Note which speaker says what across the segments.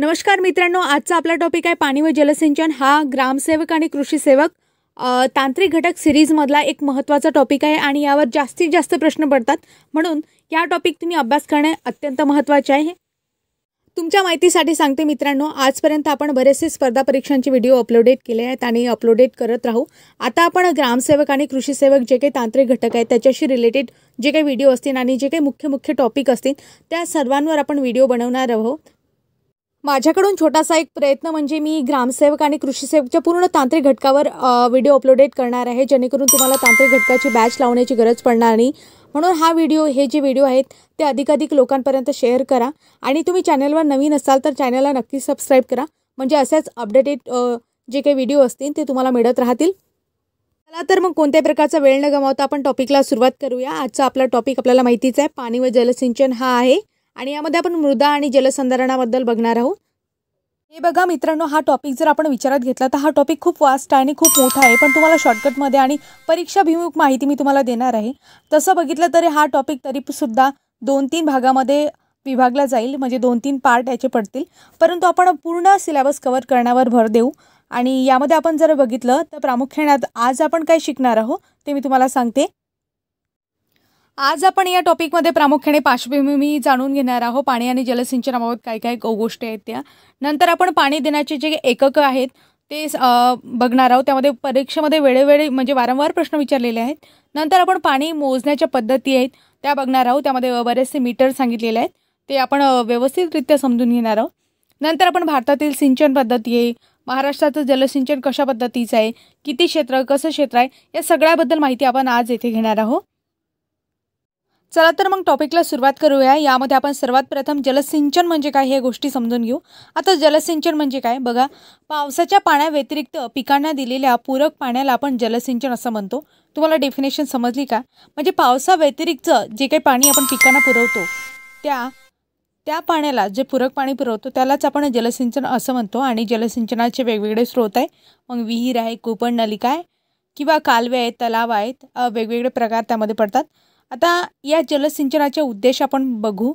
Speaker 1: नमस्कार मित्रांनो आजचा आपला टॉपिक आहे पाणी व जलसिंचन हा ग्रामसेवक आणि कृषी सेवक तांत्रिक घटक सिरीजमधला एक महत्त्वाचा टॉपिक आहे आणि यावर जास्तीत जास्त प्रश्न पडतात म्हणून या टॉपिक तुम्ही अभ्यास करणे अत्यंत महत्त्वाचे आहे तुमच्या माहितीसाठी सांगते मित्रांनो आजपर्यंत आपण बरेचसे स्पर्धा परीक्षांचे व्हिडिओ अपलोडेट केले आहेत आणि अपलोडेट करत राहू आता आपण ग्रामसेवक आणि कृषी सेवक जे काही तांत्रिक घटक आहेत त्याच्याशी रिलेटेड जे काही व्हिडिओ असतील आणि जे काही मुख्य मुख्य टॉपिक असतील त्या सर्वांवर आपण व्हिडिओ बनवणार आहोत माझ्याकडून छोटासा एक प्रयत्न म्हणजे मी ग्रामसेवक आणि कृषीसेवकच्या पूर्ण तांत्रिक घटकावर व्हिडिओ अपलोडेट करणार आहे जेणेकरून तुम्हाला तांत्रिक घटकाची बॅच लावण्याची गरज पडणार नाही म्हणून हा व्हिडिओ हे जे व्हिडिओ आहेत ते अधिकाधिक लोकांपर्यंत शेअर करा आणि तुम्ही चॅनलवर नवीन असाल तर चॅनलला नक्की सबस्क्राईब करा म्हणजे असेच अपडेटेड जे काही व्हिडिओ असतील ते तुम्हाला मिळत राहतील चला तर मग कोणत्याही प्रकारचा वेळ न गमावता आपण टॉपिकला सुरुवात करूया आजचा आपला टॉपिक आपल्याला माहितीच आहे पाणी व जलसिंचन हा आहे आणि यामध्ये आपण मृदा आणि जलसंधारणाबद्दल बघणार आहोत हे बघा मित्रांनो हा टॉपिक जर आपण विचारात घेतला तर हा टॉपिक खूप वास्ट आहे आणि खूप मोठा आहे पण तुम्हाला शॉर्टकटमध्ये आणि परीक्षाभिमुख माहिती मी तुम्हाला देणार आहे तसं बघितलं तरी हा टॉपिक तरीसुद्धा दोन तीन भागामध्ये विभागला जाईल म्हणजे दोन तीन पार्ट याचे पडतील परंतु आपण पूर्ण सिलेबस कवर करण्यावर भर देऊ आणि यामध्ये आपण जर बघितलं तर प्रामुख्याने आज आपण काय शिकणार आहोत ते मी तुम्हाला सांगते आज आपण या टॉपिकमध्ये प्रामुख्याने पार्श्वभूमी जाणून घेणार आहोत पाणी आणि जलसिंचनाबाबत काय काय गोष्टी आहेत त्या नंतर आपण पाणी देण्याचे जे एकक आहेत ते बघणार आहोत त्यामध्ये परीक्षेमध्ये वेळोवेळी म्हणजे वारंवार प्रश्न विचारलेले आहेत नंतर आपण पाणी मोजण्याच्या पद्धती आहेत त्या बघणार आहोत त्यामध्ये बरेचसे मीटर सांगितलेले आहेत ते आपण व्यवस्थितरित्या समजून घेणार आहोत नंतर आपण भारतातील सिंचन पद्धती आहे महाराष्ट्राचं जलसिंचन कशा पद्धतीचं आहे किती क्षेत्र कसं क्षेत्र आहे या सगळ्याबद्दल माहिती आपण आज येथे घेणार आहोत चला तर मग टॉपिकला सुरुवात करूया यामध्ये आपण सर्वात प्रथम जलसिंचन म्हणजे काय हे गोष्टी समजून घेऊ आता जलसिंचन म्हणजे काय बघा पावसाच्या पाण्याव्यतिरिक्त पिकांना दिलेल्या पूरक पाण्याला आपण जलसिंचन असं म्हणतो तुम्हाला डेफिनेशन समजली का म्हणजे पावसाव्यतिरिक्त जे काही पाणी आपण पिकांना पुरवतो त्या त्या पाण्याला जे पूरक पाणी पुरवतो त्यालाच आपण जलसिंचन असं म्हणतो आणि जलसिंचनाचे वेगवेगळे स्रोत आहे मग विहीर आहे कुपण नलिका आहे किंवा कालवे आहेत तलाव आहेत वेगवेगळे प्रकार त्यामध्ये पडतात आता या जलसिंचनाचा उद्देश आपण बघू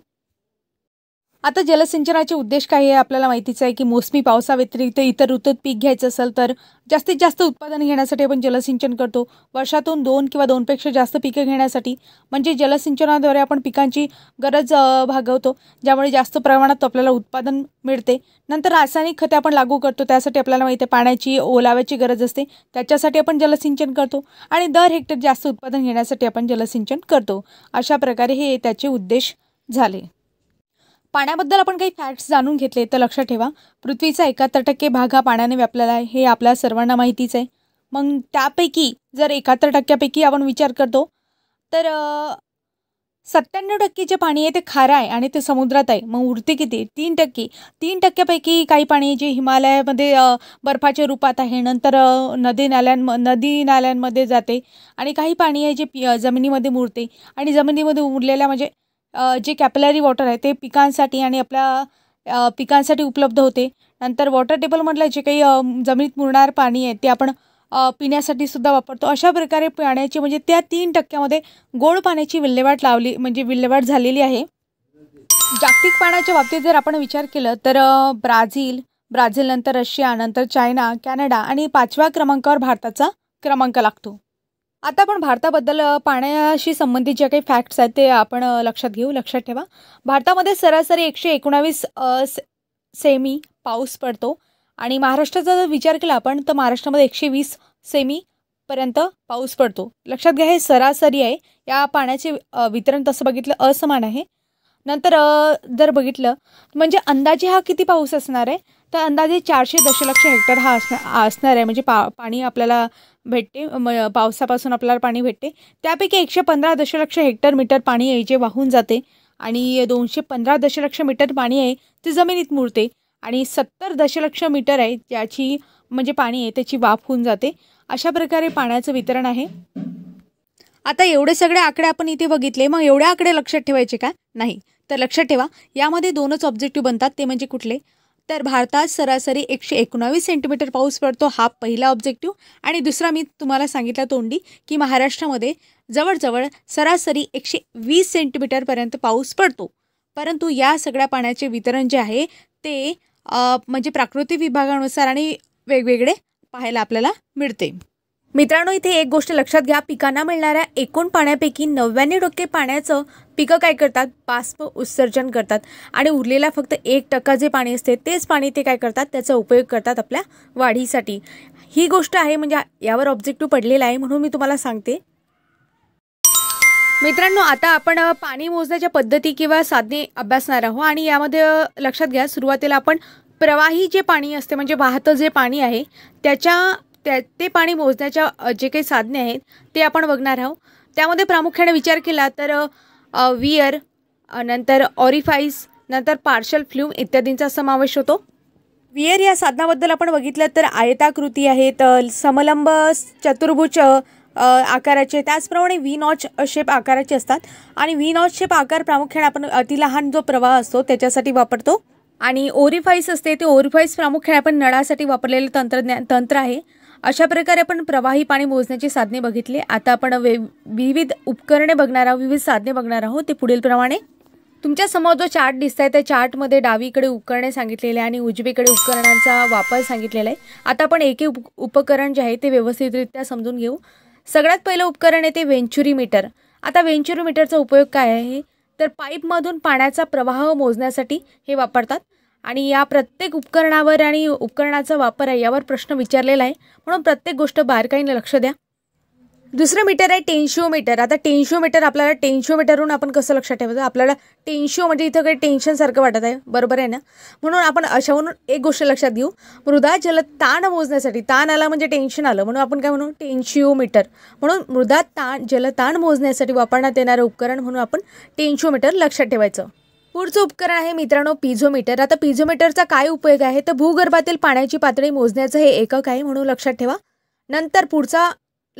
Speaker 1: आता जलसिंचनाचे उद्देश काय आहे आपल्याला माहितीच आहे की मोसमी पावसाव्यतिरिक्त इतर ऋतूत पीक घ्यायचं असेल तर जास्तीत जास्त उत्पादन घेण्यासाठी आपण जलसिंचन करतो वर्षातून दोन किंवा दोनपेक्षा जास्त पिकं घेण्यासाठी म्हणजे जलसिंचनाद्वारे आपण पिकांची गरज भागवतो ज्यामुळे जास्त प्रमाणात आपल्याला उत्पादन मिळते नंतर रासायनिक खते आपण लागू करतो त्यासाठी आपल्याला माहिती आहे पाण्याची ओलाव्याची गरज असते त्याच्यासाठी आपण जलसिंचन करतो आणि दर हेक्टर जास्त उत्पादन घेण्यासाठी आपण जलसिंचन करतो अशा प्रकारे हे त्याचे उद्देश झाले पाण्याबद्दल आपण काही फॅक्ट्स जाणून घेतले तर लक्षात ठेवा पृथ्वीचा एकाहत्तर टक्के भाग हा पाण्याने व्यापलेला आहे हे आपल्या सर्वांना माहितीच आहे मग त्यापैकी जर एकाहत्तर टक्क्यापैकी आपण विचार करतो तर सत्त्याण्णव टक्के जे पाणी आहे ते खारं आहे आणि ते समुद्रात आहे मग उरते किती तीन टक्के तीन टक्क्यापैकी काही पाणी जे हिमालयामध्ये बर्फाच्या रूपात आहे नंतर नदी नाल्यांम नदी नाल्यांमध्ये जाते आणि काही पाणी आहे जे जमिनीमध्ये मुरते आणि जमिनीमध्ये उरलेल्या म्हणजे जे कॅपलरी वॉटर आहे ते पिकांसाठी आणि आपल्या पिकांसाठी उपलब्ध होते नंतर वॉटर टेबल म्हटलं जे काही जमिनीत मुरणार पाणी आहे ते आपण पिण्यासाठी सुद्धा वापरतो अशा प्रकारे पाण्याची म्हणजे त्या तीन टक्क्यामध्ये गोड पाण्याची विल्हेवाट लावली म्हणजे विल्हेवाट झालेली आहे जागतिक पाण्याच्या बाबतीत जर आपण विचार केलं तर ब्राझील ब्राझीलनंतर रशिया नंतर चायना कॅनडा आणि पाचव्या क्रमांकावर भारताचा क्रमांक लागतो आता आपण भारताबद्दल पाण्याशी संबंधित ज्या काही फॅक्ट्स आहेत ते आपण लक्षात घेऊ लक्षात ठेवा भारतामध्ये सरासरी एकशे एकोणावीस सेमी पाऊस पडतो आणि महाराष्ट्राचा जर विचार केला आपण तर महाराष्ट्रामध्ये एकशे वीस सेमीपर्यंत पाऊस पडतो लक्षात घ्या हे सरासरी आहे या पाण्याचे वितरण तसं बघितलं असमान आहे नंतर जर बघितलं म्हणजे अंदाजे हा किती पाऊस असणार आहे तर अंदाजे चारशे दशलक्ष हेक्टर हा असणार असणार आहे म्हणजे पा पाणी आपल्याला भेटते पावसापासून आपल्याला पाणी भेटते त्यापैकी एकशे पंधरा दशलक्ष हेक्टर मीटर पाणी आहे जे वाहून जाते आणि दोनशे पंधरा दशलक्ष मीटर पाणी आहे ते जमिनीत मुरते आणि सत्तर दशलक्ष मीटर आहे ज्याची म्हणजे पाणी आहे त्याची वाफ होऊन जाते अशा प्रकारे पाण्याचं वितरण आहे आता एवढे सगळे आकडे आपण इथे बघितले मग एवढ्या आकडे लक्षात ठेवायचे का नाही तर लक्षात ठेवा यामध्ये दोनच ऑब्जेक्टिव्ह बनतात ते म्हणजे कुठले तर भारतात सरासरी एकशे एकोणावीस सेंटीमीटर पाऊस पडतो हा पहिला ऑब्जेक्टिव्ह आणि दुसरा मी तुम्हाला सांगितला तोंडी की महाराष्ट्रामध्ये जवळजवळ सरासरी एकशे वीस सेंटीमीटरपर्यंत पाऊस पडतो परंतु या सगळ्या पाण्याचे वितरण जे आहे ते म्हणजे प्राकृतिक विभागानुसार आणि वेगवेगळे पाहायला आपल्याला मिळते मित्रांनो इथे एक गोष्ट लक्षात घ्या पिकांना मिळणाऱ्या एकूण पाण्यापैकी नव्याण्णव टक्के पाण्याचं पिकं काय करतात बाष्प उत्सर्जन करतात आणि उरलेला फक्त एक टक्का जे पाणी असते तेच पाणी ते काय करतात त्याचा उपयोग करतात आपल्या वाढीसाठी ही गोष्ट आहे म्हणजे यावर ऑब्जेक्टिव्ह पडलेला आहे म्हणून मी तुम्हाला सांगते मित्रांनो आता आपण पाणी मोजण्याच्या पद्धती किंवा साधने अभ्यासणार आहोत आणि यामध्ये लक्षात घ्या सुरुवातीला आपण प्रवाही जे पाणी असते म्हणजे वाहतं जे पाणी आहे त्याच्या त्या ते पाणी मोजण्याच्या जे काही साधने आहेत ते आपण बघणार आहोत त्यामध्ये प्रामुख्याने विचार केला तर वियर नंतर ऑरिफाईस नंतर पार्शल फ्ल्यूम इत्यादींचा समावेश होतो वियर या साधनाबद्दल आपण बघितलं तर आयताकृती आहेत समलंब चतुर्भुज आकाराचे त्याचप्रमाणे व्ही नॉच शेप आकाराचे असतात आणि व्ही नॉच शेप आकार प्रामुख्याने आपण अति लहान जो प्रवाह असतो त्याच्यासाठी वापरतो आणि ओरिफाईस असते ते ओरिफाईस प्रामुख्याने आपण नळासाठी वापरलेलं तंत्रज्ञान तंत्र आहे अशा प्रकारे आपण प्रवाही पाणी मोजण्याची साधने बघितली आता आपण विविध उपकरणे बघणार आहोत विविध साधने बघणार आहोत ते पुढील प्रमाणे तुमच्या समोर जो चार्ट दिसत आहे त्या चार्टमध्ये डावीकडे उपकरणे सांगितलेले आणि उजवीकडे उपकरणांचा वापर सांगितलेला आहे आता आपण एके उप उपकरण जे आहे ते व्यवस्थितरित्या समजून घेऊ सगळ्यात पहिलं उपकरण येते व्हेंचुरी मीटर आता व्हेंचुरी मीटरचा उपयोग काय आहे तर पाईपमधून पाण्याचा प्रवाह मोजण्यासाठी हे वापरतात आणि या प्रत्येक उपकरणावर आणि उपकरणाचा वापर आहे यावर प्रश्न विचारलेला आहे म्हणून प्रत्येक गोष्ट बारकाईने लक्ष द्या दुसरं मीटर आहे मीटर आता मीटर आपल्याला मीटरहून आपण कसं लक्षात ठेवायचं आपल्याला टेन्शिओ म्हणजे इथं काही टेन्शनसारखं वाटत आहे बरोबर आहे ना म्हणून आपण अशावरून एक गोष्ट लक्षात घेऊ मृदा जल ताण मोजण्यासाठी ताण आला म्हणजे टेन्शन आलं म्हणून आपण काय म्हणू मीटर म्हणून मृदा ताण जलताण मोजण्यासाठी वापरण्यात येणारं उपकरण म्हणून आपण मीटर लक्षात ठेवायचं पुढचं उपकरण आहे मित्रांनो पिझोमीटर आता पिझोमीटरचा काय उपयोग आहे तर भूगर्भातील पाण्याची पातळी मोजण्याचं हे एकक आहे म्हणून लक्षात ठेवा नंतर पुढचा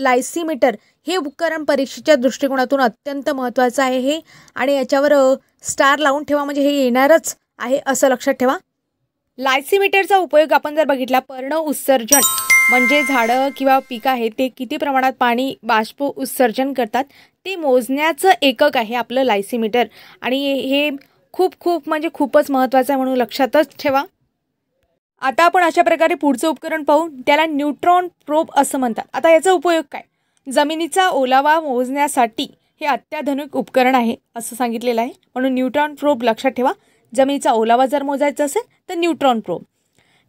Speaker 1: लायसीमीटर हे उपकरण परीक्षेच्या दृष्टिकोनातून अत्यंत महत्त्वाचं आहे हे आणि याच्यावर स्टार लावून ठेवा म्हणजे हे येणारच आहे असं लक्षात ठेवा लायसीमीटरचा उपयोग आपण जर बघितला पर्ण उत्सर्जन म्हणजे झाडं किंवा पिकं आहे ते किती प्रमाणात पाणी बाष्प उत्सर्जन करतात ते मोजण्याचं एकक आहे आपलं लायसीमीटर आणि हे खूप खूप म्हणजे खूपच महत्त्वाचं आहे म्हणून लक्षातच ठेवा आता आपण अशा प्रकारे पुढचं उपकरण पाहू त्याला न्यूट्रॉन प्रोब असं म्हणतात आता याचा उपयोग काय जमिनीचा ओलावा मोजण्यासाठी हे अत्याधुनिक उपकरण आहे असं सांगितलेलं आहे म्हणून न्यूट्रॉन प्रोब लक्षात ठेवा जमिनीचा ओलावा जर मोजायचा असेल तर न्यूट्रॉन प्रोब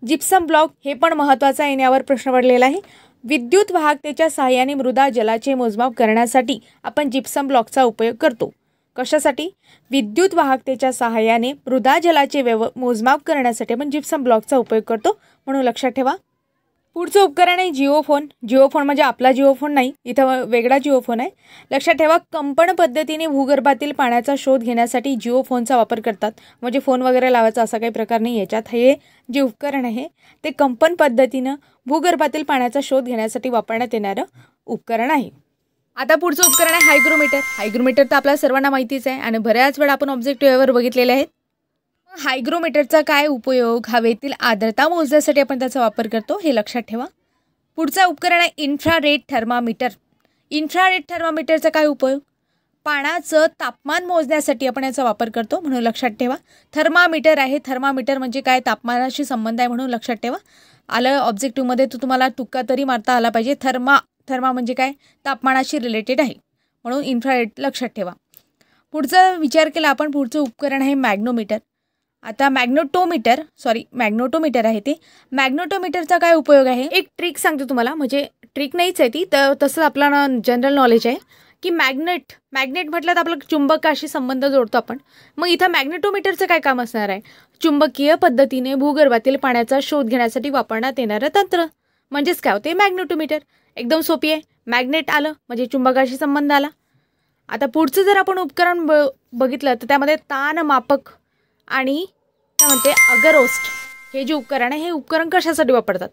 Speaker 1: जिप्सम ब्लॉक हे पण महत्त्वाचं आहे यावर प्रश्न पडलेला आहे विद्युत वाहकतेच्या सहाय्याने मृदा जलाचे मोजमाप करण्यासाठी आपण जिप्सम ब्लॉकचा उपयोग करतो कशासाठी विद्युत वाहकतेच्या सहाय्याने मृदा जलाचे व्यव मोजमाप करण्यासाठी आपण जिप्सम ब्लॉकचा उपयोग करतो म्हणून लक्षात ठेवा पुढचं उपकरण आहे जिओफोन जिओफोन म्हणजे आपला जिओफोन नाही इथं वेगळा जिओफोन आहे लक्षात ठेवा कंपन पद्धतीने भूगर्भातील पाण्याचा शोध घेण्यासाठी जिओफोनचा वापर करतात म्हणजे फोन वगैरे लावायचा असा काही प्रकार नाही याच्यात हे जे उपकरण आहे ते कंपन पद्धतीनं भूगर्भातील पाण्याचा शोध घेण्यासाठी वापरण्यात येणारं उपकरण आहे आता पुढचं उपकरण आहे हायग्रोमीटर हायग्रोमीटर तर आपल्या सर्वांना माहितीच आहे आणि बऱ्याच वेळा आपण ऑब्जेक्टिव्हवर बघितलेले आहेत हायग्रोमीटरचा काय उपयोग हवेतील आर्द्रता मोजण्यासाठी आपण त्याचा वापर करतो हे लक्षात ठेवा पुढचं उपकरण आहे इन्फ्रारेड थर्मामीटर इन्फ्रारेड थर्मामीटरचा काय उपयोग पाण्याचं तापमान मोजण्यासाठी आपण याचा वापर करतो म्हणून लक्षात ठेवा थर्मामीटर आहे थर्मामीटर म्हणजे काय तापमानाशी संबंध आहे म्हणून लक्षात ठेवा आलं ऑब्जेक्टिव्हमध्ये तो तुम्हाला तुक्का तरी मारता आला पाहिजे थर्मा थर्मा म्हणजे काय तापमानाशी रिलेटेड आहे म्हणून इन्फ्रारेड लक्षात ठेवा पुढचा विचार केला आपण पुढचं उपकरण आहे मॅग्नोमीटर आता मॅग्नोटोमीटर सॉरी मॅग्नोटोमीटर आहे ते मॅग्नोटोमीटरचा काय उपयोग आहे एक ट्रिक सांगते तुम्हाला म्हणजे ट्रिक नाहीच आहे ती तर तसंच आपला जनरल नॉलेज आहे की मॅग्नेट मॅग्नेट म्हटलं तर आपला चुंबकाशी संबंध जोडतो आपण मग इथं मॅग्नेटोमीटरचं काय काम असणार आहे चुंबकीय पद्धतीने भूगर्भातील पाण्याचा शोध घेण्यासाठी वापरण्यात येणारं तंत्र म्हणजेच काय होते मॅग्नेटोमीटर एकदम सोपी आहे मॅग्नेट आलं म्हणजे चुंबकाशी संबंध आला आता पुढचं जर आपण उपकरण ब बघितलं तर त्यामध्ये ताणमापक आणि काय म्हणते अगरोस्ट हे जे उपकरण आहे हे उपकरण कशासाठी वापरतात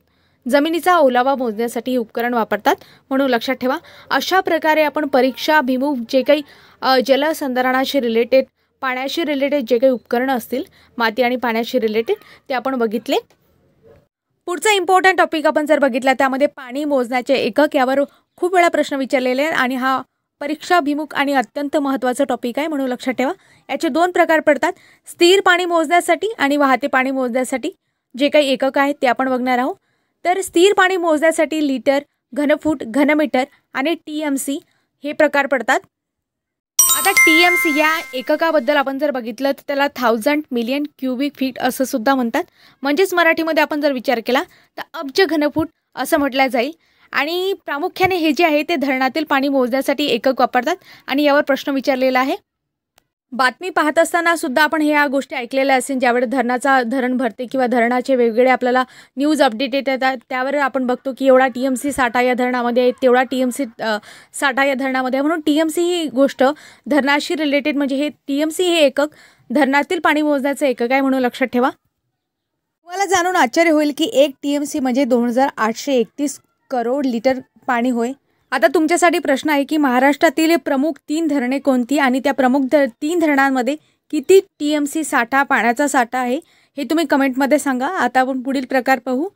Speaker 1: जमिनीचा ओलावा मोजण्यासाठी हे उपकरण वापरतात म्हणून लक्षात ठेवा अशा प्रकारे आपण परीक्षाभिमुख जे काही जलसंधारणाशी रिलेटेड पाण्याशी रिलेटेड जे काही उपकरणं असतील माती आणि पाण्याशी रिलेटेड ते आपण बघितले पुढचा इम्पॉर्टंट टॉपिक आपण जर बघितला त्यामध्ये पाणी मोजण्याचे एकक यावर खूप वेळा प्रश्न विचारलेले आहेत आणि हा परीक्षाभिमुख आणि अत्यंत महत्त्वाचा टॉपिक आहे म्हणून लक्षात ठेवा याचे दोन प्रकार पडतात स्थिर पाणी मोजण्यासाठी आणि वाहते पाणी मोजण्यासाठी जे काही एकक आहेत ते आपण बघणार आहोत तर स्थिर पाणी मोजण्यासाठी लिटर घनफूट घनमीटर आणि टी एम सी हे प्रकार पडतात आता टी एम सी या एककाबद्दल आपण जर बघितलं तर त्याला थाउजंड मिलियन क्युबिक फीट असं सुद्धा म्हणतात म्हणजेच मराठीमध्ये आपण जर विचार केला तर अब्ज घनफूट असं म्हटलं जाईल आणि प्रामुख्याने हे जे आहे ते धरणातील पाणी मोजण्यासाठी एकक वापरतात आणि यावर प्रश्न विचारलेला आहे बातमी पाहत असताना सुद्धा आपण ह्या गोष्टी ऐकलेल्या असेल ज्यावेळेस धरणाचा धरण भरते किंवा धरणाचे वेगवेगळे आपल्याला न्यूज अपडेट येतात त्यावर आपण बघतो की एवढा टी एम सी साठा या धरणामध्ये आहे तेवढा टी एम सी साठा या धरणामध्ये म्हणून टी एम सी ही गोष्ट धरणाशी रिलेटेड म्हणजे हे टी एम सी हे एकक धरणातील पाणी मोजण्याचं एकक आहे म्हणून लक्षात ठेवा तुम्हाला जाणून आश्चर्य होईल की एक टी एम सी म्हणजे दोन हजार आठशे एकतीस करोड लिटर पाणी होय आता तुमच्यासाठी प्रश्न आहे की महाराष्ट्रातील प्रमुख तीन धरणे कोणती आणि त्या प्रमुख धर तीन धरणांमध्ये किती टी एम सी साठा पाण्याचा साठा आहे हे तुम्ही कमेंटमध्ये सांगा आता आपण पुढील प्रकार पाहू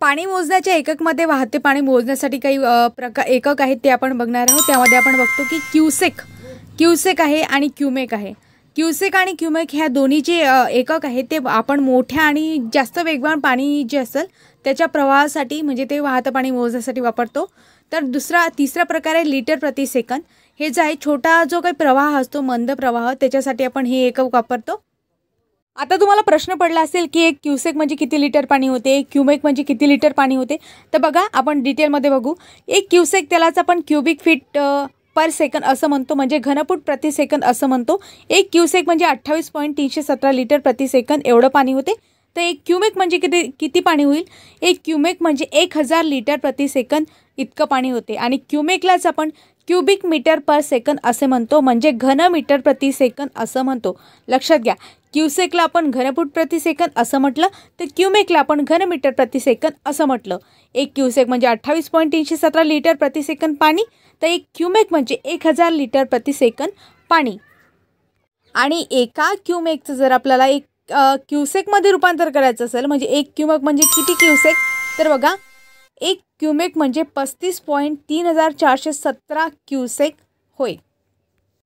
Speaker 1: पाणी मोजण्याच्या एककमध्ये वाहते पाणी मोजण्यासाठी काही प्रका एकक आहेत ते आपण बघणार आहोत त्यामध्ये आपण बघतो की क्युसेक क्युसेक आहे आणि क्युमेक आहे क्युसेक आणि क्युमेक ह्या दोन्ही जे एकक आहेत ते आपण मोठ्या आणि जास्त वेगवान पाणी जे असेल त्याच्या प्रवाहासाठी म्हणजे ते वाहतं पाणी मोजण्यासाठी वापरतो तर दुसरा तिसरा प्रकार आहे लिटर प्रति सेकंद हे जे आहे छोटा जो काही प्रवाह असतो मंद प्रवाह त्याच्यासाठी आपण हे एकक वापरतो आता तुम्हाला प्रश्न पडला असेल की एक क्युसेक म्हणजे किती लिटर पाणी होते एक क्युमेक म्हणजे किती लिटर पाणी होते तर बघा आपण डिटेलमध्ये बघू एक क्युसेक त्यालाच आपण क्युबिक फीट पर सेकंद असं म्हणतो म्हणजे घनफूट प्रति सेकंद असं म्हणतो एक क्युसेक म्हणजे अठ्ठावीस पॉईंट तीनशे सतरा लिटर प्रति सेकंद एवढं पाणी होते तर एक क्युमेक म्हणजे किती किती पाणी होईल एक क्युमेक म्हणजे एक हजार लिटर प्रति सेकंद इतकं पाणी होते आणि क्युमेकलाच आपण क्युबिक मीटर पर सेकंद असे म्हणतो म्हणजे घन मीटर प्रति सेकंद असं म्हणतो लक्षात घ्या क्युसेकला आपण घनफूट प्रति सेकंद असं म्हटलं तर क्युमेकला आपण मीटर प्रति सेकंद असं म्हटलं एक क्युसेक म्हणजे अठ्ठावीस पॉईंट तीनशे सतरा लिटर प्रति सेकंद पाणी तर एक क्युमेक म्हणजे एक हजार लिटर प्रति सेकंद पाणी आणि एका क्युमेकचं जर आपल्याला एक क्युसेकमध्ये रूपांतर करायचं असेल म्हणजे एक क्यूमेक म्हणजे किती क्युसेक तर बघा एक क्युमेक म्हणजे पस्तीस पॉईंट तीन हजार चारशे सतरा क्युसेक होय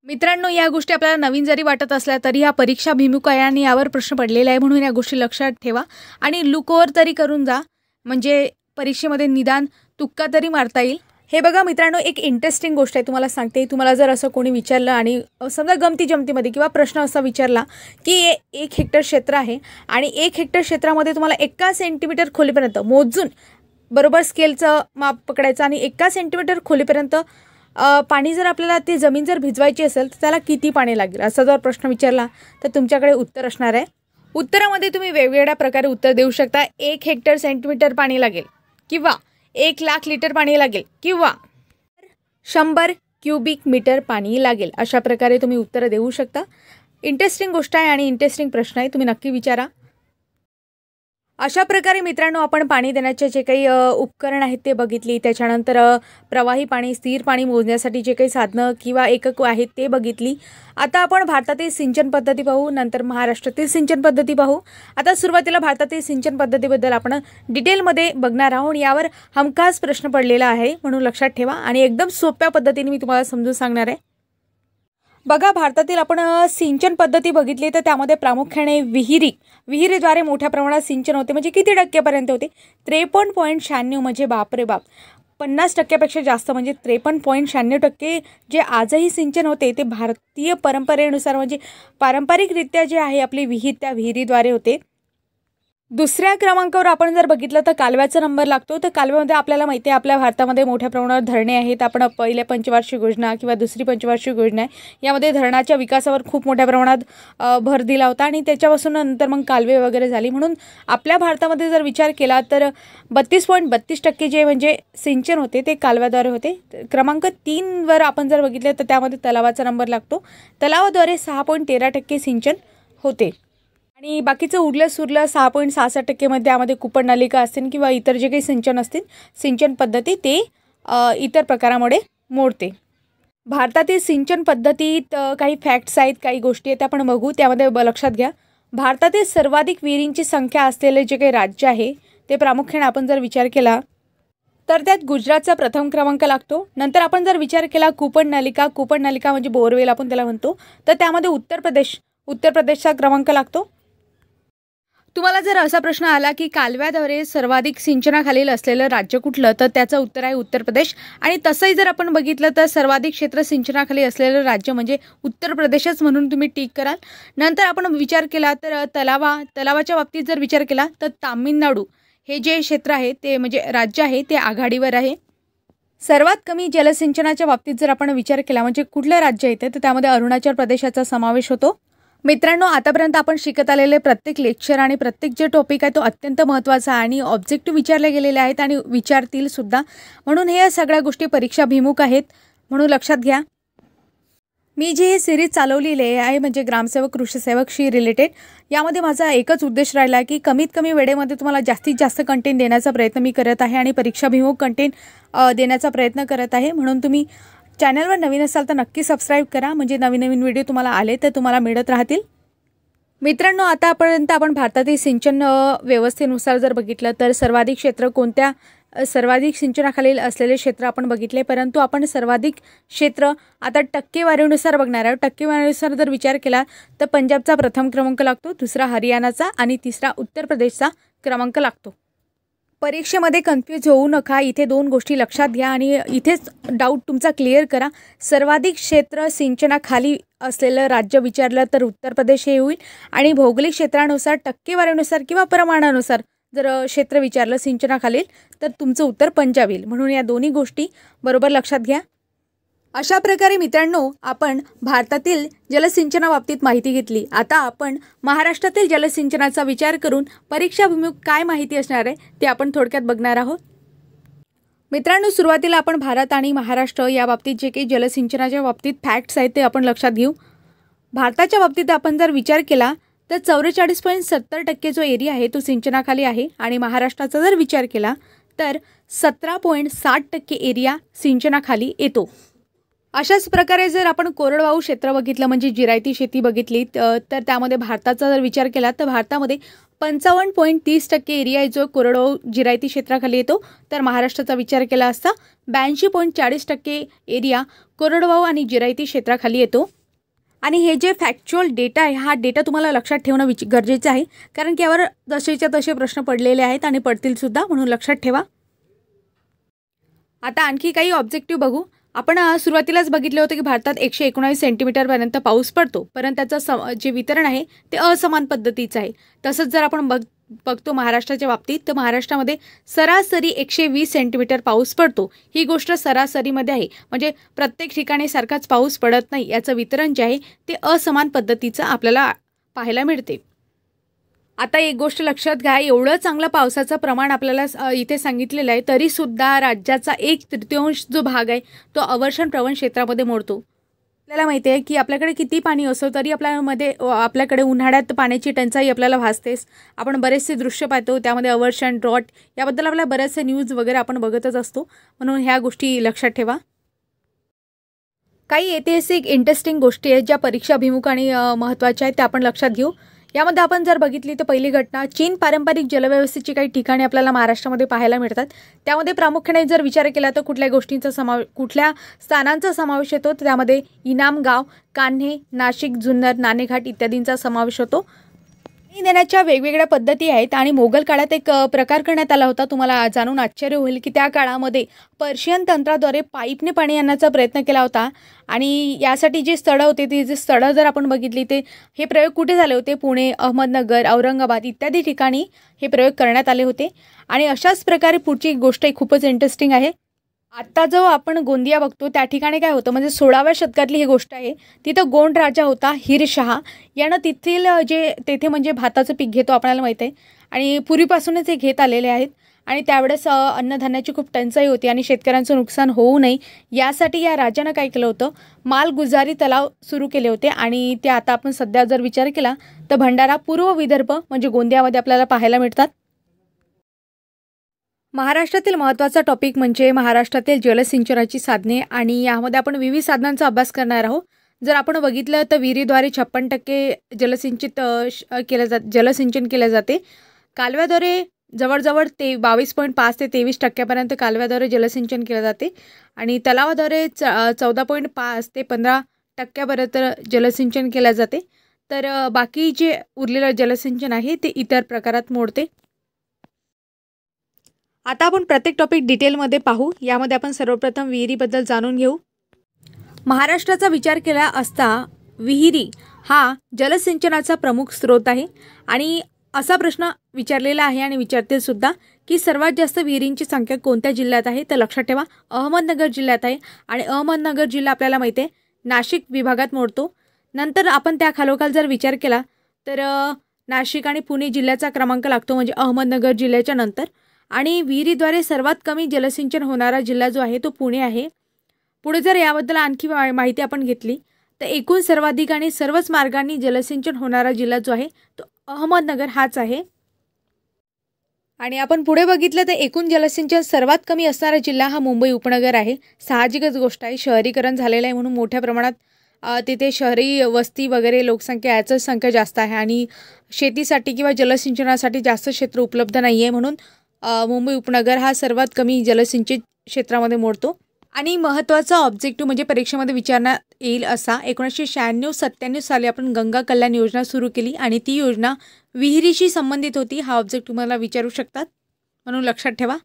Speaker 1: मित्रांनो या गोष्टी आपल्याला नवीन जरी वाटत असल्या तरी ह्या परीक्षाभिमुख आहे आणि यावर प्रश्न पडलेला आहे म्हणून या गोष्टी लक्षात ठेवा आणि लुकओवर तरी करून जा म्हणजे परीक्षेमध्ये निदान तुक्का तरी मारता येईल हे बघा मित्रांनो एक इंटरेस्टिंग गोष्ट आहे तुम्हाला सांगते तुम्हाला जर असं कोणी विचारलं आणि समजा गमती जमतीमध्ये किंवा प्रश्न असा विचारला की हे एक हेक्टर क्षेत्र आहे आणि एक हेक्टर क्षेत्रामध्ये तुम्हाला एका सेंटीमीटर खोलीपर्यंत मोजून बरोबर स्केलचं माप पकडायचं आणि एका सेंटीमीटर खोलीपर्यंत पाणी जर आपल्याला ते जमीन जर भिजवायची असेल तर त्याला किती पाणी लागेल असा जर प्रश्न विचारला तर तुमच्याकडे उत्तर असणार आहे उत्तरामध्ये तुम्ही वेगवेगळ्या प्रकारे उत्तर देऊ शकता एक हेक्टर सेंटीमीटर पाणी लागेल किंवा एक लाख लिटर पाणी लागेल किंवा शंभर क्युबिक मीटर पाणी लागेल अशा प्रकारे तुम्ही उत्तरं देऊ शकता इंटरेस्टिंग गोष्ट आहे आणि इंटरेस्टिंग प्रश्न आहे तुम्ही नक्की विचारा अशा प्रकारे मित्रांनो आपण पाणी देण्याचे जे काही उपकरण आहेत ते बघितली त्याच्यानंतर प्रवाही पाणी स्थिर पाणी मोजण्यासाठी जे काही साधनं किंवा एकक आहेत ते बघितली आता आपण भारतातील सिंचन पद्धती पाहू नंतर महाराष्ट्रातील सिंचन पद्धती पाहू आता सुरुवातीला भारतातील सिंचन पद्धतीबद्दल आपण डिटेलमध्ये बघणार आहोत यावर हमखास प्रश्न पडलेला आहे म्हणून लक्षात ठेवा आणि एकदम सोप्या पद्धतीने मी तुम्हाला समजून सांगणार आहे बघा भारतातील आपण सिंचन पद्धती बघितली तर त्यामध्ये प्रामुख्याने विहिरी विहिरीद्वारे मोठ्या प्रमाणात सिंचन होते म्हणजे किती टक्केपर्यंत होते त्रेपन्न पॉईंट शहाण्णव म्हणजे बापरे बाप पन्नास टक्क्यापेक्षा जास्त म्हणजे त्रेपन्न पॉईंट शहाण्णव टक्के जे आजही सिंचन होते ते भारतीय परंपरेनुसार म्हणजे पारंपरिकरित्या जे आहे आपली विहीर त्या विहिरीद्वारे होते दुसऱ्या क्रमांकावर आपण जर बघितलं तर कालव्याचा नंबर लागतो तर कालव्यामध्ये आपल्याला माहिती आहे आपल्या भारतामध्ये मोठ्या प्रमाणावर धरणे आहेत आपण पहिल्या पंचवार्षिक योजना किंवा दुसरी पंचवार्षिक योजना आहे यामध्ये धरणाच्या विकासावर खूप मोठ्या प्रमाणात भर दिला होता आणि त्याच्यापासून नंतर मग कालवे वगैरे झाली म्हणून आपल्या भारतामध्ये जर विचार केला तर बत्तीस पॉईंट बत्तीस टक्के जे म्हणजे सिंचन होते ते कालव्याद्वारे होते क्रमांक तीनवर आपण जर बघितलं तर त्यामध्ये तलावाचा नंबर लागतो तलावाद्वारे सहा पॉईंट तेरा टक्के सिंचन होते आणि बाकीचं उरलं सुरलं सहा पॉईंट सहासष्ट टक्केमध्ये यामध्ये कुपन नालिका असतील किंवा इतर जे काही सिंचन असतील सिंचन पद्धती ते इतर प्रकारामुळे मोडते भारतातील सिंचन पद्धतीत काही फॅक्ट्स आहेत काही गोष्टी आहेत त्या आपण बघू त्यामध्ये लक्षात घ्या भारतातील सर्वाधिक विहिरींची संख्या असलेले जे काही राज्य आहे ते प्रामुख्याने आपण जर विचार केला तर त्यात गुजरातचा प्रथम क्रमांक लागतो नंतर आपण जर विचार केला कुपण नलिका कुपण नलिका म्हणजे बोरवेल आपण त्याला म्हणतो तर त्यामध्ये उत्तर प्रदेश उत्तर प्रदेशचा क्रमांक लागतो तुम्हाला जर असा प्रश्न आला की कालव्याद्वारे सर्वाधिक सिंचनाखालील असलेलं राज्य कुठलं तर त्याचं उत्तर आहे उत्तर प्रदेश आणि तसंही जर आपण बघितलं तर सर्वाधिक क्षेत्र सिंचनाखाली असलेलं राज्य म्हणजे उत्तर प्रदेशच म्हणून तुम्ही टीक कराल नंतर आपण विचार केला तर तलावा तलावाच्या बाबतीत जर विचार केला तर तामिळनाडू हे जे क्षेत्र आहे ते म्हणजे राज्य आहे ते आघाडीवर आहे सर्वात कमी जलसिंचनाच्या बाबतीत जर आपण विचार केला म्हणजे कुठलं राज्य येतं तर त्यामध्ये अरुणाचल प्रदेशाचा समावेश होतो मित्रांनो आतापर्यंत आपण शिकत आलेले प्रत्येक लेक्चर आणि प्रत्येक जे टॉपिक आहे तो अत्यंत महत्त्वाचा आहे आणि ऑब्जेक्टिव्ह विचारले गेलेले आहेत आणि विचारतील सुद्धा म्हणून हे सगळ्या गोष्टी परीक्षाभिमुख आहेत म्हणून लक्षात घ्या मी जी हे सिरीज चालवलेली आहे म्हणजे ग्रामसेवक कृषीसेवकशी रिलेटेड यामध्ये माझा एकच उद्देश राहिला की कमीत कमी वेळेमध्ये तुम्हाला जास्तीत जास्त कंटेंट देण्याचा प्रयत्न मी करत आहे आणि परीक्षाभिमुख कंटेंट देण्याचा प्रयत्न करत आहे म्हणून तुम्ही चॅनलवर नवीन असाल तर नक्की सबस्क्राईब करा म्हणजे नवीन नवीन व्हिडिओ तुम्हाला आले तर तुम्हाला मिळत राहतील मित्रांनो आतापर्यंत आपण भारतातील सिंचन व्यवस्थेनुसार जर बघितलं तर सर्वाधिक क्षेत्र कोणत्या सर्वाधिक सिंचनाखालील असलेले क्षेत्र आपण बघितले परंतु आपण सर्वाधिक क्षेत्र आता टक्केवारीनुसार बघणार आहोत टक्केवारीनुसार जर विचार केला तर पंजाबचा प्रथम क्रमांक लागतो दुसरा हरियाणाचा आणि तिसरा उत्तर प्रदेशचा क्रमांक लागतो परीक्षेमध्ये कन्फ्यूज होऊ नका इथे दोन गोष्टी लक्षात घ्या आणि इथेच डाऊट तुमचा क्लिअर करा सर्वाधिक क्षेत्र सिंचनाखाली असलेलं राज्य विचारलं तर उत्तर प्रदेश हे होईल आणि भौगोलिक क्षेत्रानुसार टक्केवारीनुसार किंवा प्रमाणानुसार जर क्षेत्र विचारलं सिंचनाखालील तर तुमचं उत्तर पंजाब येईल म्हणून या दोन्ही गोष्टी बरोबर लक्षात घ्या अशा प्रकारे मित्रांनो आपण भारतातील जलसिंचनाबाबतीत माहिती घेतली आता आपण महाराष्ट्रातील जलसिंचनाचा विचार करून परीक्षाभिमुख काय माहिती असणार आहे ते आपण थोडक्यात बघणार आहोत मित्रांनो सुरुवातीला आपण भारत आणि महाराष्ट्र या बाबतीत जे काही जलसिंचनाच्या बाबतीत फॅक्ट्स आहेत ते आपण लक्षात घेऊ भारताच्या बाबतीत आपण जर विचार केला तर चौवेचाळीस पॉईंट सत्तर टक्के जो एरिया आहे तो सिंचनाखाली आहे आणि महाराष्ट्राचा जर विचार केला तर सतरा पॉईंट साठ टक्के एरिया सिंचनाखाली येतो अशाच प्रकारे जर आपण कोरडवाहू क्षेत्र बघितलं म्हणजे जिरायती शेती बघितली तर त्यामध्ये भारताचा जर विचार केला तर भारतामध्ये पंचावन्न पॉईंट तीस टक्के एरिया आहे जो कोरडवाहू जिरायती क्षेत्राखाली येतो तर महाराष्ट्राचा विचार केला असता ब्याऐंशी पॉईंट चाळीस टक्के एरिया कोरडवाहू आणि जिरायती क्षेत्राखाली येतो आणि हे जे फॅक्च्युअल डेटा आहे हा डेटा तुम्हाला लक्षात ठेवणं विच गरजेचं आहे कारण की यावर जसेच्या तसे प्रश्न पडलेले आहेत आणि पडतीलसुद्धा म्हणून लक्षात ठेवा आता आणखी काही ऑब्जेक्टिव्ह बघू आपण सुरुवातीलाच बघितलं होतं की भारतात एकशे एकोणावीस सेंटीमीटरपर्यंत पाऊस पडतो परंतु त्याचं जे वितरण आहे ते असमान पद्धतीचं आहे तसंच जर आपण बघ बघतो महाराष्ट्राच्या बाबतीत तर महाराष्ट्रामध्ये सरासरी एकशे वीस सेंटीमीटर पाऊस पडतो ही गोष्ट सरासरीमध्ये आहे म्हणजे प्रत्येक ठिकाणी सारखाच पाऊस पडत नाही याचं वितरण जे आहे ते असमान पद्धतीचं आपल्याला पाहायला मिळते आता एक गोष्ट लक्षात घ्या एवढं चांगलं पावसाचं प्रमाण आपल्याला इथे सांगितलेलं आहे तरीसुद्धा राज्याचा एक तृतीयांश जो भाग आहे तो अवर्षण प्रवण क्षेत्रामध्ये मोडतो आपल्याला माहिती आहे की आपल्याकडे किती पाणी असो तरी आपल्यामध्ये आपल्याकडे उन्हाळ्यात पाण्याची टंचाई आपल्याला भासतेच आपण बरेचसे दृश्य पाहतो त्यामध्ये अवर्षण ड्रॉट याबद्दल आपल्याला बरेचसे न्यूज वगैरे आपण बघतच असतो म्हणून ह्या गोष्टी लक्षात ठेवा काही ऐतिहासिक इंटरेस्टिंग गोष्टी आहेत ज्या परीक्षाभिमुख आणि महत्त्वाच्या आहेत त्या आपण लक्षात घेऊ यामध्ये आपण जर बघितली तर पहिली घटना चीन पारंपरिक जलव्यवस्थेची काही ठिकाणी आपल्याला महाराष्ट्रामध्ये पाहायला मिळतात त्यामध्ये प्रामुख्याने जर विचार केला तर कुठल्या गोष्टींचा समावेश कुठल्या स्थानांचा समावेश येतो त्यामध्ये इनामगाव कान्हे नाशिक जुन्नर नाणेघाट इत्यादींचा समावेश होतो पाणी देण्याच्या वेगवेगळ्या पद्धती आहेत आणि मोगल काळात एक प्रकार करण्यात आला होता तुम्हाला जाणून आश्चर्य होईल की त्या काळामध्ये पर्शियन तंत्राद्वारे पाईपने पाणी आणण्याचा प्रयत्न केला होता आणि यासाठी जी स्थळं होते ती जी स्थळं जर आपण बघितली ते हे प्रयोग कुठे झाले होते पुणे अहमदनगर औरंगाबाद इत्यादी ठिकाणी हे प्रयोग करण्यात आले होते आणि अशाच प्रकारे पुढची गोष्ट खूपच इंटरेस्टिंग आहे आत्ता जो आपण गोंदिया बघतो त्या ठिकाणी काय होतं म्हणजे सोळाव्या शतकातली ही गोष्ट आहे तिथं गोंड राजा होता हिरशहा यानं तिथील जे तेथे म्हणजे भाताचं पीक घेतो आपल्याला माहीत आहे आणि पूर्वीपासूनच हे घेत आलेले आहेत आणि त्यावेळेस अन्नधान्याची खूप टंचाई होती आणि शेतकऱ्यांचं नुकसान होऊ नये यासाठी या राजानं काय केलं होतं मालगुजारी तलाव सुरू केले होते आणि ते आता आपण सध्या जर विचार केला तर भंडारा पूर्व विदर्भ म्हणजे गोंदियामध्ये आपल्याला पाहायला मिळतात महाराष्ट्रातील महत्त्वाचा टॉपिक म्हणजे महाराष्ट्रातील जलसिंचनाची साधने आणि यामध्ये आपण विविध साधनांचा अभ्यास करणार आहोत जर आपण बघितलं तर विहिरीद्वारे छप्पन टक्के जलसिंचित केलं जात जलसिंचन केले जाते कालव्याद्वारे जवळजवळ ते बावीस पॉईंट पाच ते तेवीस टक्क्यापर्यंत कालव्याद्वारे जलसिंचन केलं जाते आणि तलावाद्वारे च चौदा पॉईंट पाच ते पंधरा टक्क्यापर्यंत जलसिंचन केल्या जाते तर बाकी जे उरलेलं जलसिंचन आहे ते इतर प्रकारात मोडते आता आपण प्रत्येक टॉपिक डिटेलमध्ये पाहू यामध्ये आपण सर्वप्रथम विहिरीबद्दल जाणून घेऊ महाराष्ट्राचा विचार केला असता विहिरी हा जलसिंचनाचा प्रमुख स्रोत आहे आणि असा प्रश्न विचारलेला आहे आणि विचारतील सुद्धा की सर्वात जास्त विहिरींची संख्या कोणत्या जिल्ह्यात आहे तर लक्षात ठेवा अहमदनगर जिल्ह्यात आहे आणि अहमदनगर जिल्हा आपल्याला माहिती आहे नाशिक विभागात मोडतो नंतर आपण त्या खालोखाल जर विचार केला तर नाशिक आणि पुणे जिल्ह्याचा क्रमांक लागतो म्हणजे अहमदनगर जिल्ह्याच्या नंतर आणि विहिरीद्वारे सर्वात कमी जलसिंचन होणारा जिल्हा जो आहे तो पुणे आहे पुढे जर याबद्दल आणखी माहिती आपण घेतली तर एकूण सर्वाधिक आणि सर्वच मार्गांनी जलसिंचन होणारा जिल्हा जो आहे तो अहमदनगर हाच आहे आणि आपण पुढे बघितलं तर एकूण जलसिंचन सर्वात कमी असणारा जिल्हा हा मुंबई उपनगर आहे साहजिकच गोष्ट आहे शहरीकरण झालेलं आहे म्हणून मोठ्या प्रमाणात तिथे शहरी वस्ती वगैरे लोकसंख्या याचं संख्या जास्त आहे आणि शेतीसाठी किंवा जलसिंचनासाठी जास्त क्षेत्र उपलब्ध नाही आहे म्हणून मुंबई उपनगर हा सर्वात कमी जलसिंचित क्षेत्रामध्ये मोडतो आणि महत्त्वाचा ऑब्जेक्टिव्ह म्हणजे परीक्षेमध्ये विचारण्यात येईल असा एकोणीसशे शहाण्णव सत्त्याण्णव साली आपण गंगा कल्याण योजना सुरू केली आणि ती योजना विहिरीशी संबंधित होती हा ऑब्जेक्ट तुम्हाला विचारू शकतात म्हणून लक्षात ठेवा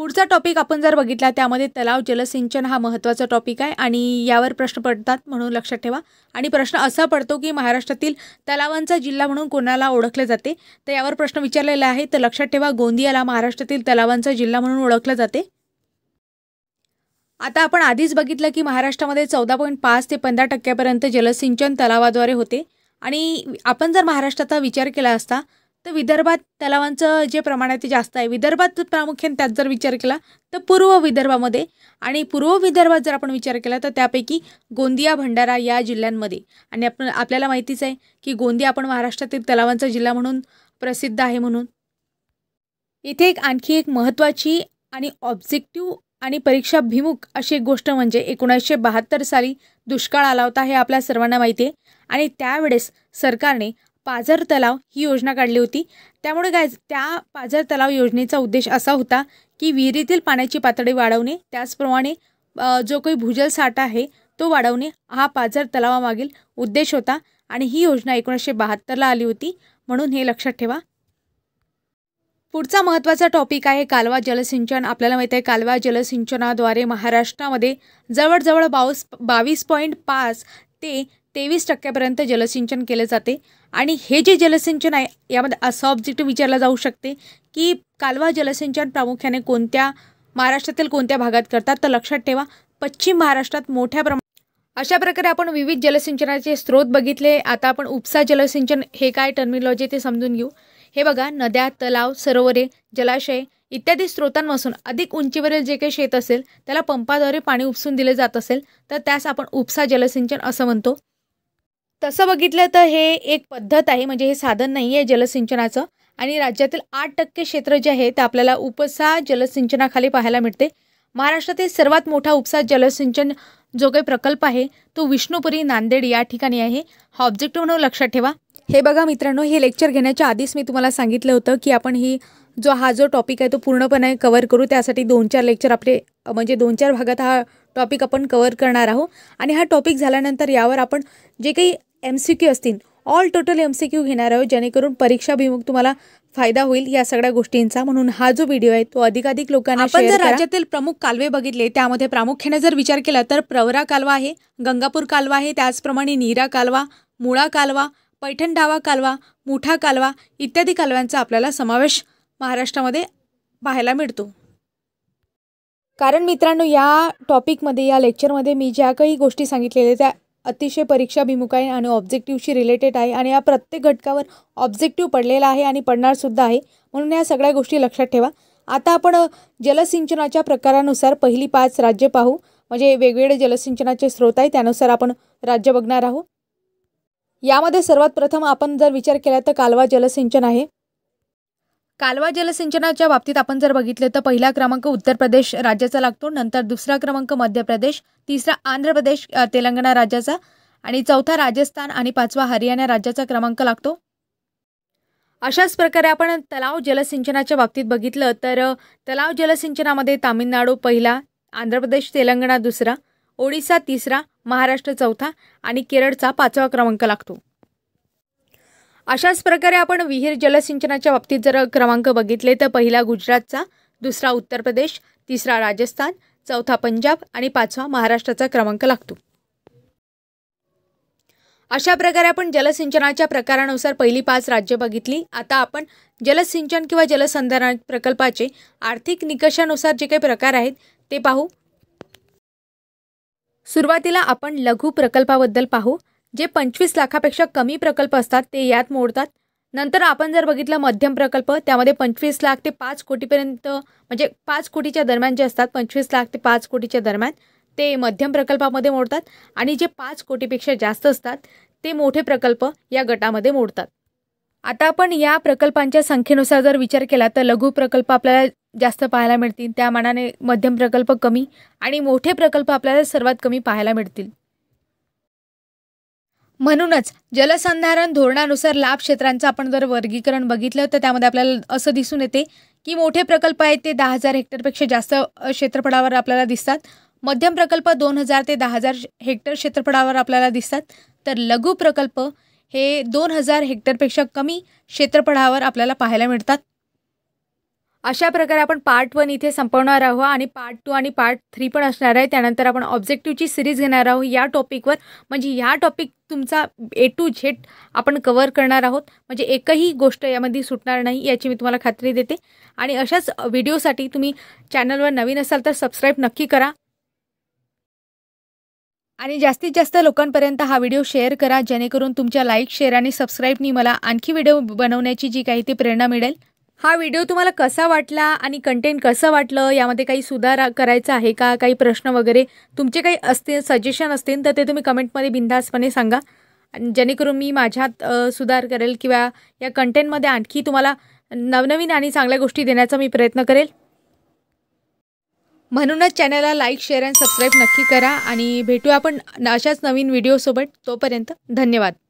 Speaker 1: पुढचा टॉपिक आपण जर बघितला त्यामध्ये तलाव जलसिंचन हा महत्त्वाचा टॉपिक आहे आणि यावर प्रश्न पडतात म्हणून लक्षात ठेवा आणि प्रश्न असा पडतो की महाराष्ट्रातील तलावांचा जिल्हा म्हणून कोणाला ओळखले जाते तर यावर प्रश्न विचारलेला आहे तर लक्षात ठेवा गोंदियाला महाराष्ट्रातील तलावांचा जिल्हा म्हणून ओळखलं जाते आता आपण आधीच बघितलं की महाराष्ट्रामध्ये चौदा पॉईंट पाच ते पंधरा टक्क्यापर्यंत जलसिंचन तलावाद्वारे होते आणि आपण जर महाराष्ट्राचा विचार केला असता तर विदर्भात तलावांचं जे प्रमाण आहे ते जास्त आहे विदर्भात प्रामुख्याने त्यात जर विचार केला तर पूर्व विदर्भामध्ये आणि पूर्व विदर्भात जर आपण विचार केला तर त्यापैकी गोंदिया भंडारा या जिल्ह्यांमध्ये आणि आपण आपल्याला माहितीच आहे की गोंदिया आपण महाराष्ट्रातील तलावांचा जिल्हा म्हणून प्रसिद्ध आहे म्हणून इथे एक आणखी एक महत्त्वाची आणि ऑब्जेक्टिव्ह आणि परीक्षाभिमुख अशी एक गोष्ट म्हणजे एकोणीसशे बहात्तर साली दुष्काळ आला होता हे आपल्या सर्वांना माहिती आहे आणि त्यावेळेस सरकारने पाझर तलाव ही योजना काढली होती त्यामुळे काय त्या पाझर तलाव योजनेचा उद्देश असा होता की विहिरीतील पाण्याची पातळी वाढवणे त्याचप्रमाणे जो काही भूजल साठा आहे तो वाढवणे हा पाझर तलावामागील उद्देश होता आणि ही योजना एकोणीसशे बहात्तरला आली होती म्हणून हे लक्षात ठेवा पुढचा महत्त्वाचा टॉपिक आहे कालवा जलसिंचन आपल्याला माहीत आहे कालवा जलसिंचनाद्वारे महाराष्ट्रामध्ये जवळजवळ बावीस बावीस पॉईंट पाच ते तेवीस टक्क्यापर्यंत जलसिंचन केले जाते आणि हे जे जलसिंचन आहे यामध्ये असं ऑब्जेक्टिव्ह विचारला जाऊ शकते की कालवा जलसिंचन प्रामुख्याने कोणत्या महाराष्ट्रातील कोणत्या भागात करतात तर लक्षात ठेवा पश्चिम महाराष्ट्रात मोठ्या प्रमाणात अशा प्रकारे आपण विविध जलसिंचनाचे स्रोत बघितले आता आपण उपसा जलसिंचन हे काय टर्मिनॉलॉजी ते समजून घेऊ हे बघा नद्या तलाव सरोवरे जलाशय इत्यादी स्रोतांपासून अधिक उंचीवरील जे काही शेत असेल त्याला पंपाद्वारे पाणी उपसून दिले जात असेल तर त्यास आपण उपसा जलसिंचन असं म्हणतो तसं बघितलं तर हे एक पद्धत आहे म्हणजे हे साधन नाही आहे जलसिंचनाचं आणि राज्यातील आठ टक्के क्षेत्र जे आहे ते आपल्याला उपसा जलसिंचनाखाली पाहायला मिळते महाराष्ट्रातील सर्वात मोठा उपसा जलसिंचन जो काही प्रकल्प आहे तो विष्णुपुरी नांदेड या ठिकाणी आहे हा ऑब्जेक्टिव्ह म्हणून लक्षात ठेवा हे बघा मित्रांनो हे लेक्चर घेण्याच्या आधीच मी तुम्हाला सांगितलं होतं की आपण ही जो हा जो टॉपिक आहे तो पूर्णपणे कवर करू त्यासाठी दोन चार लेक्चर आपले म्हणजे दोन चार भागात हा टॉपिक आपण कवर करणार आहोत आणि हा टॉपिक झाल्यानंतर यावर आपण जे काही एम सी क्यू असतील all total M C Q घेणार आहोत जेणेकरून परीक्षाभिमुख तुम्हाला फायदा होईल या सगळ्या गोष्टींचा म्हणून हा जो व्हिडिओ आहे तो अधिकाधिक लोकांना आपण जर राज्यातील प्रमुख कालवे बघितले त्यामध्ये प्रामुख्याने जर विचार केला तर प्रवरा कालवा आहे गंगापूर कालवा आहे त्याचप्रमाणे नीरा कालवा मुळा कालवा पैठण डावा कालवा मुठा कालवा इत्यादी कालव्यांचा आपल्याला समावेश महाराष्ट्रामध्ये पाहायला मिळतो कारण मित्रांनो या टॉपिकमध्ये या लेक्चरमध्ये मी ज्या काही गोष्टी सांगितलेल्या त्या अतिशय परीक्षाभिमुख आहे आणि ऑब्जेक्टिव्हशी रिलेटेड आहे आणि या प्रत्येक घटकावर ऑब्जेक्टिव्ह पडलेला आहे आणि पडणारसुद्धा आहे म्हणून या सगळ्या गोष्टी लक्षात ठेवा आता आपण जलसिंचनाच्या प्रकारानुसार पहिली पाच राज्य पाहू म्हणजे वेगवेगळे जलसिंचनाचे स्रोत आहे त्यानुसार आपण राज्य बघणार आहोत यामध्ये सर्वात प्रथम आपण जर विचार केला तर कालवा जलसिंचन आहे कालवा जलसिंचनाच्या बाबतीत आपण जर बघितलं तर पहिला क्रमांक उत्तर प्रदेश राज्याचा लागतो नंतर दुसरा क्रमांक मध्य प्रदेश तिसरा आंध्र प्रदेश तेलंगणा राज्याचा आणि चौथा राजस्थान आणि पाचवा हरियाणा राज्याचा क्रमांक लागतो अशाच प्रकारे आपण तलाव जलसिंचनाच्या बाबतीत बघितलं तर तलाव जलसिंचनामध्ये तामिळनाडू पहिला आंध्र प्रदेश तेलंगणा दुसरा ओडिसा तिसरा महाराष्ट्र चौथा आणि केरळचा पाचवा क्रमांक लागतो अशाच प्रकारे आपण विहीर जलसिंचनाच्या बाबतीत जर क्रमांक बघितले तर पहिला गुजरातचा दुसरा उत्तर प्रदेश तिसरा राजस्थान चौथा पंजाब आणि पाचवा महाराष्ट्राचा क्रमांक लागतो अशा प्रकारे आपण जलसिंचनाच्या प्रकारानुसार पहिली पाच राज्य बघितली आता आपण जलसिंचन किंवा जलसंधारण प्रकल्पाचे आर्थिक निकषानुसार जे काही प्रकार आहेत ते पाहू सुरुवातीला आपण लघु प्रकल्पाबद्दल पाहू जे पंचवीस लाखापेक्षा कमी प्रकल्प असतात ते यात मोडतात नंतर आपण जर बघितलं मध्यम प्रकल्प त्यामध्ये पंचवीस लाख ते पाच कोटीपर्यंत म्हणजे पाच कोटीच्या दरम्यान जे असतात पंचवीस लाख ते पाच कोटीच्या दरम्यान ते मध्यम प्रकल्पामध्ये मोडतात आणि जे पाच कोटीपेक्षा जास्त असतात ते मोठे प्रकल्प या गटामध्ये मोडतात आता आपण या प्रकल्पांच्या संख्येनुसार जर विचार केला तर लघु प्रकल्प आपल्याला जास्त पाहायला मिळतील त्या मानाने मध्यम प्रकल्प कमी आणि मोठे प्रकल्प आपल्याला सर्वात कमी पाहायला मिळतील म्हणूनच जलसंधारण धोरणानुसार लाभ क्षेत्रांचं आपण जर वर्गीकरण बघितलं तर त्यामध्ये आपल्याला असं दिसून येते की मोठे प्रकल्प आहेत ते दहा हजार हेक्टरपेक्षा जास्त क्षेत्रफळावर आपल्याला दिसतात मध्यम प्रकल्प दोन हजार ते दहा हजार हेक्टर क्षेत्रफळावर आपल्याला दिसतात तर लघु प्रकल्प हे दोन हजार हेक्टरपेक्षा कमी क्षेत्रफळावर आपल्याला पाहायला मिळतात अशा प्रकारे आपण पार्ट वन इथे संपवणार आहोत आणि पार्ट टू आणि पार्ट थ्री पण असणार आहे त्यानंतर आपण ऑब्जेक्टिव्हची सिरीज घेणार आहोत या टॉपिकवर म्हणजे ह्या टॉपिक तुमचा ए टू झेड आपण कवर करणार आहोत म्हणजे एकही गोष्ट यामध्ये सुटणार नाही याची मी तुम्हाला खात्री देते आणि अशाच व्हिडिओसाठी तुम्ही चॅनलवर नवीन असाल तर सबस्क्राईब नक्की करा आणि जास्तीत जास्त लोकांपर्यंत हा व्हिडिओ शेअर करा जेणेकरून तुमच्या लाईक शेअर आणि सबस्क्राईबनी मला आणखी व्हिडिओ बनवण्याची जी काही ती प्रेरणा मिळेल हा व्हिडिओ तुम्हाला कसा वाटला आणि कंटेंट कसं वाटलं यामध्ये काही सुधार करायचा आहे का काही प्रश्न वगैरे तुमचे काही असते सजेशन असतील तर ते तुम्ही कमेंटमध्ये बिंदासपणे सांगा आणि जेणेकरून मी माझ्यात सुधार करेल किंवा या कंटेंटमध्ये आणखी तुम्हाला नवनवीन आणि चांगल्या गोष्टी देण्याचा मी प्रयत्न करेल म्हणूनच चॅनलला लाईक शेअर अँड सबस्क्राईब नक्की करा आणि भेटू आपण अशाच नवीन व्हिडिओसोबत तोपर्यंत धन्यवाद